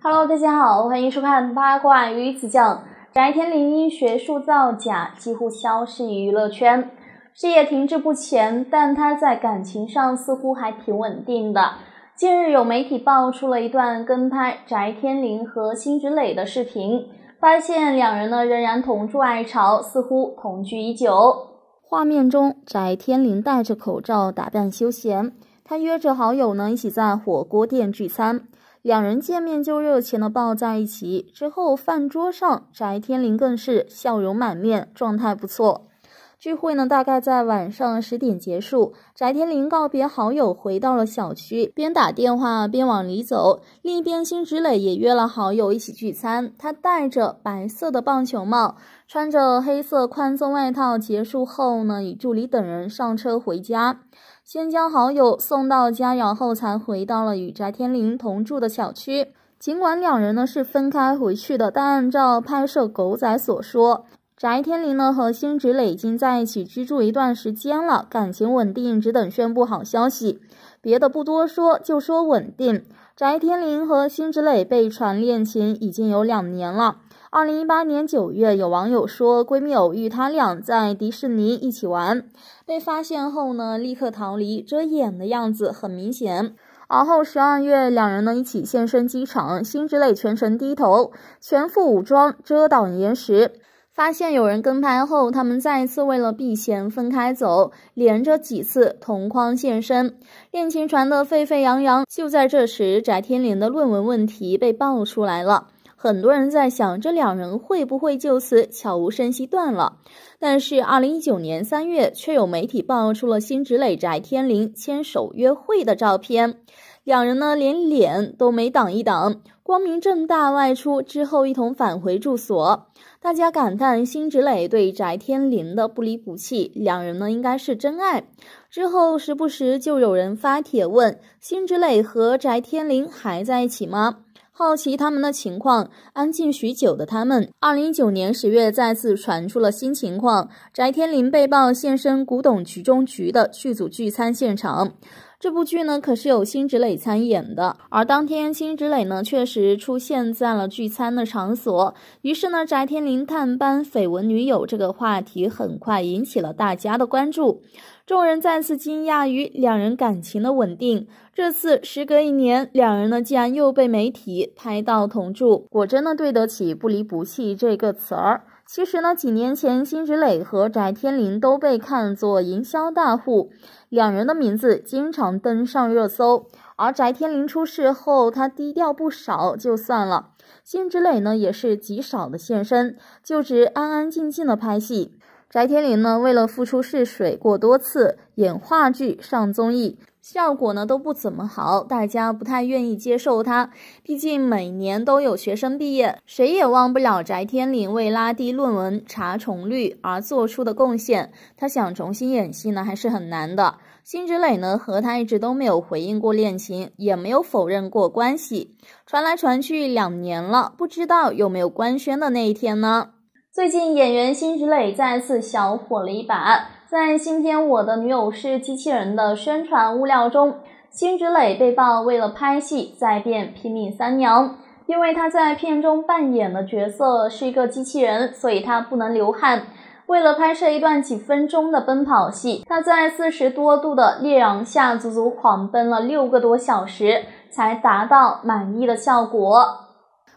Hello，大家好，欢迎收看八卦鱼子酱。翟天临因学术造假几乎消失于娱乐圈，事业停滞不前，但他在感情上似乎还挺稳定的。近日有媒体爆出了一段跟拍翟天临和辛芷蕾的视频，发现两人呢仍然同住爱巢，似乎同居已久。画面中，翟天临戴着口罩，打扮休闲，他约着好友呢一起在火锅店聚餐。两人见面就热情地抱在一起。之后，饭桌上，翟天临更是笑容满面，状态不错。聚会呢，大概在晚上十点结束。翟天临告别好友，回到了小区，边打电话边往里走。另一边，辛芷蕾也约了好友一起聚餐。她戴着白色的棒球帽，穿着黑色宽松外套。结束后呢，与助理等人上车回家。先将好友送到家，然后才回到了与翟天临同住的小区。尽管两人呢是分开回去的，但按照拍摄狗仔所说，翟天临呢和辛芷蕾已经在一起居住一段时间了，感情稳定，只等宣布好消息。别的不多说，就说稳定。翟天临和辛芷蕾被传恋情已经有两年了。二零一八年九月，有网友说闺蜜偶遇他俩在迪士尼一起玩，被发现后呢，立刻逃离，遮掩的样子很明显。而后十二月，两人呢一起现身机场，辛芷蕾全程低头，全副武装遮挡岩石。发现有人跟拍后，他们再一次为了避嫌分开走，连着几次同框现身，恋情传得沸沸扬扬。就在这时，翟天临的论文问题被爆出来了。很多人在想，这两人会不会就此悄无声息断了？但是，二零一九年三月，却有媒体曝出了辛芷蕾、翟天临牵手约会的照片。两人呢，连脸都没挡一挡，光明正大外出之后，一同返回住所。大家感叹辛芷蕾对翟天临的不离不弃，两人呢应该是真爱。之后，时不时就有人发帖问辛芷蕾和翟天临还在一起吗？好奇他们的情况，安静许久的他们，二零一九年十月再次传出了新情况，翟天临被曝现身《古董局中局》的剧组聚餐现场。这部剧呢，可是有辛芷蕾参演的，而当天辛芷蕾呢，确实出现在了聚餐的场所。于是呢，翟天临探班绯闻女友这个话题很快引起了大家的关注，众人再次惊讶于两人感情的稳定。这次时隔一年，两人呢，竟然又被媒体拍到同住，果真呢，对得起“不离不弃”这个词儿。其实呢，几年前辛芷蕾和翟天临都被看作营销大户，两人的名字经常登上热搜。而翟天临出事后，他低调不少就算了，辛芷蕾呢也是极少的现身，就只安安静静的拍戏。翟天临呢，为了复出试水过多次，演话剧、上综艺。效果呢都不怎么好，大家不太愿意接受他。毕竟每年都有学生毕业，谁也忘不了翟天临为拉低论文查重率而做出的贡献。他想重新演戏呢，还是很难的。辛芷蕾呢，和他一直都没有回应过恋情，也没有否认过关系，传来传去两年了，不知道有没有官宣的那一天呢？最近演员辛芷蕾再次小火了一把。在新片《我的女友是机器人》的宣传物料中，辛芷蕾被曝为了拍戏在变拼命三娘。因为她在片中扮演的角色是一个机器人，所以她不能流汗。为了拍摄一段几分钟的奔跑戏，她在四十多度的烈阳下足足狂奔了六个多小时，才达到满意的效果。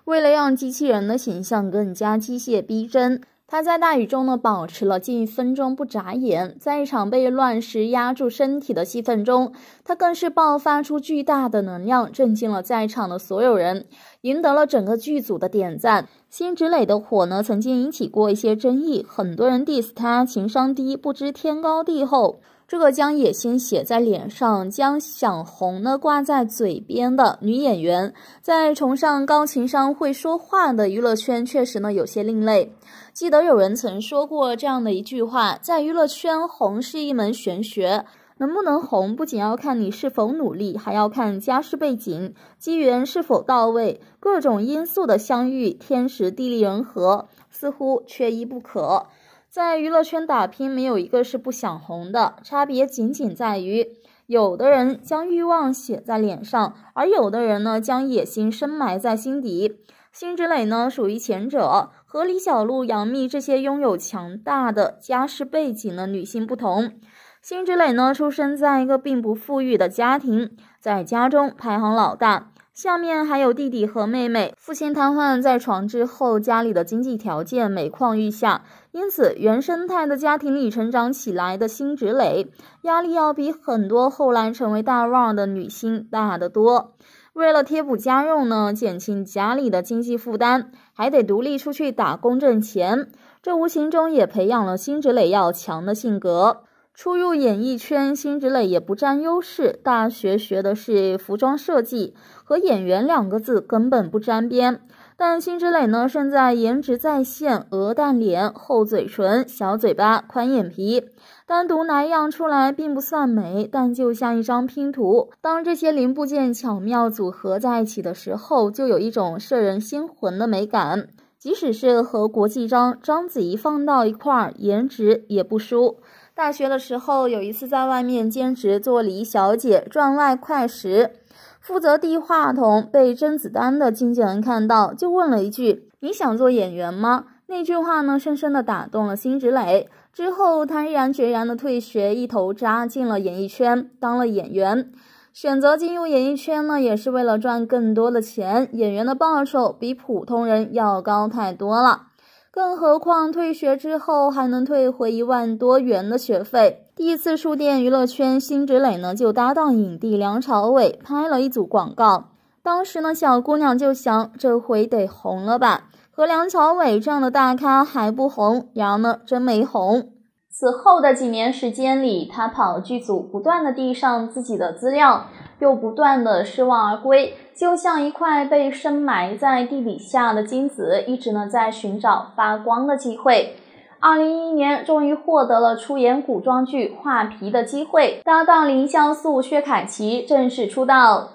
为了让机器人的形象更加机械逼真。他在大雨中呢，保持了近一分钟不眨眼。在一场被乱石压住身体的戏份中，他更是爆发出巨大的能量，震惊了在场的所有人，赢得了整个剧组的点赞。辛芷蕾的火呢，曾经引起过一些争议，很多人 diss 他情商低，不知天高地厚。这个将野心写在脸上、将想红呢挂在嘴边的女演员，在崇尚高情商、会说话的娱乐圈，确实呢有些另类。记得有人曾说过这样的一句话：在娱乐圈，红是一门玄学，能不能红不仅要看你是否努力，还要看家世背景、机缘是否到位，各种因素的相遇，天时地利人和，似乎缺一不可。在娱乐圈打拼，没有一个是不想红的。差别仅仅在于，有的人将欲望写在脸上，而有的人呢，将野心深埋在心底。辛芷蕾呢，属于前者。和李小璐、杨幂这些拥有强大的家世背景的女性不同，辛芷蕾呢，出生在一个并不富裕的家庭，在家中排行老大。下面还有弟弟和妹妹，父亲瘫痪在床之后，家里的经济条件每况愈下，因此原生态的家庭里成长起来的辛芷蕾，压力要比很多后来成为大腕的女星大得多。为了贴补家用呢，减轻家里的经济负担，还得独立出去打工挣钱，这无形中也培养了辛芷蕾要强的性格。初入演艺圈，辛芷蕾也不占优势。大学学的是服装设计，和演员两个字根本不沾边。但辛芷蕾呢，胜在颜值在线，鹅蛋脸、厚嘴唇、小嘴巴、宽眼皮，单独拿样出来并不算美，但就像一张拼图，当这些零部件巧妙组合在一起的时候，就有一种摄人心魂的美感。即使是和国际章章子怡放到一块儿，颜值也不输。大学的时候，有一次在外面兼职做礼仪小姐赚外快时，负责递话筒，被甄子丹的经纪人看到，就问了一句：“你想做演员吗？”那句话呢，深深地打动了辛芷蕾。之后，他毅然决然地退学，一头扎进了演艺圈，当了演员。选择进入演艺圈呢，也是为了赚更多的钱。演员的报酬比普通人要高太多了。更何况退学之后还能退回一万多元的学费。第一次书店娱乐圈，辛芷蕾呢就搭档影帝梁朝伟拍了一组广告。当时呢小姑娘就想，这回得红了吧？和梁朝伟这样的大咖还不红，然呢真没红。此后的几年时间里，他跑剧组，不断的递上自己的资料，又不断的失望而归，就像一块被深埋在地底下的金子，一直呢在寻找发光的机会。二零一一年，终于获得了出演古装剧《画皮》的机会，搭档林湘素、薛凯琪正式出道。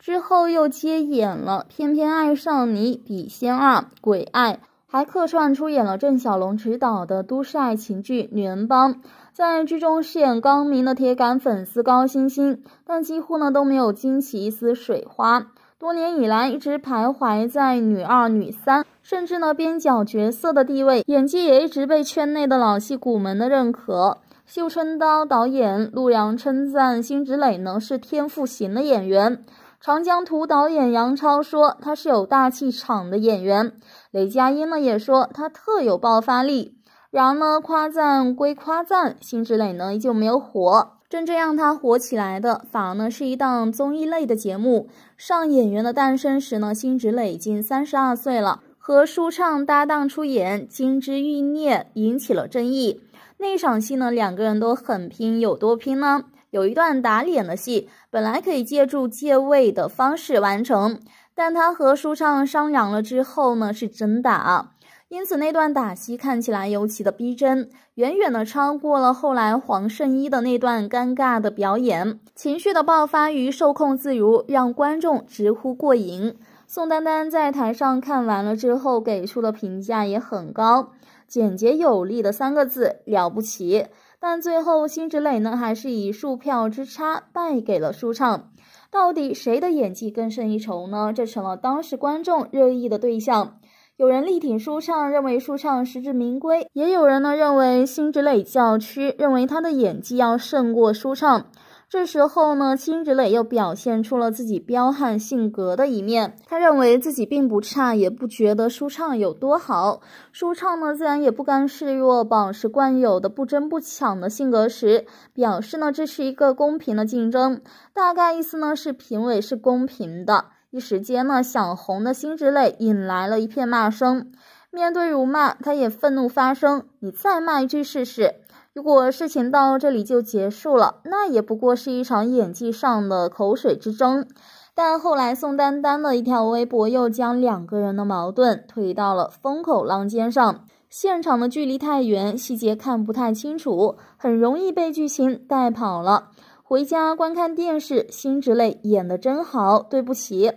之后又接演了《偏偏爱上你》《笔仙二》《鬼爱》。还客串出演了郑晓龙执导的都市爱情剧《女人帮》，在剧中饰演高明的铁杆粉丝高欣欣，但几乎呢都没有惊起一丝水花。多年以来，一直徘徊在女二、女三，甚至呢边角角色的地位，演技也一直被圈内的老戏骨们的认可。《绣春刀》导演陆扬称赞辛芷蕾呢是天赋型的演员。长江图导演杨超说他是有大气场的演员，雷佳音呢也说他特有爆发力。然而呢，夸赞归夸赞，辛芷蕾呢依旧没有火。真正让她火起来的，反而呢是一档综艺类的节目《上演员的诞生》时呢，辛芷蕾已经三十二岁了，和舒畅搭档出演《金枝欲孽》，引起了争议。那场戏呢，两个人都很拼，有多拼呢？有一段打脸的戏，本来可以借助借位的方式完成，但他和舒畅商量了之后呢，是真打，因此那段打戏看起来尤其的逼真，远远的超过了后来黄圣依的那段尴尬的表演。情绪的爆发与受控自如，让观众直呼过瘾。宋丹丹在台上看完了之后，给出的评价也很高，简洁有力的三个字：了不起。但最后，辛芷蕾呢，还是以数票之差败给了舒畅。到底谁的演技更胜一筹呢？这成了当时观众热议的对象。有人力挺舒畅，认为舒畅实至名归；也有人呢，认为辛芷蕾较屈，认为她的演技要胜过舒畅。这时候呢，辛芷蕾又表现出了自己彪悍性格的一面。他认为自己并不差，也不觉得舒畅有多好。舒畅呢，自然也不甘示弱，保持惯有的不争不抢的性格时，表示呢这是一个公平的竞争。大概意思呢是评委是公平的。一时间呢，想红的辛芷蕾引来了一片骂声。面对辱骂，他也愤怒发声：“你再骂一句试试。”如果事情到这里就结束了，那也不过是一场演技上的口水之争。但后来宋丹丹的一条微博又将两个人的矛盾推到了风口浪尖上。现场的距离太远，细节看不太清楚，很容易被剧情带跑了。回家观看电视，辛芷蕾演的真好，对不起。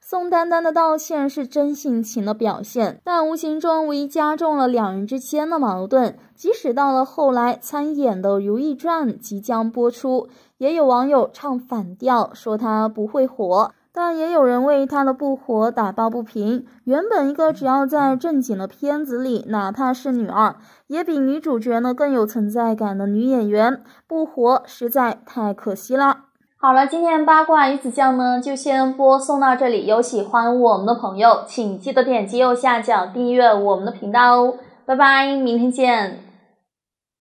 宋丹丹的道歉是真性情的表现，但无形中无疑加重了两人之间的矛盾。即使到了后来参演的《如懿传》即将播出，也有网友唱反调说她不会火，但也有人为她的不火打抱不平。原本一个只要在正经的片子里，哪怕是女二，也比女主角呢更有存在感的女演员，不火实在太可惜了。好了，今天八卦鱼子酱呢就先播送到这里，有喜欢我们的朋友，请记得点击右下角订阅我们的频道哦，拜拜，明天见。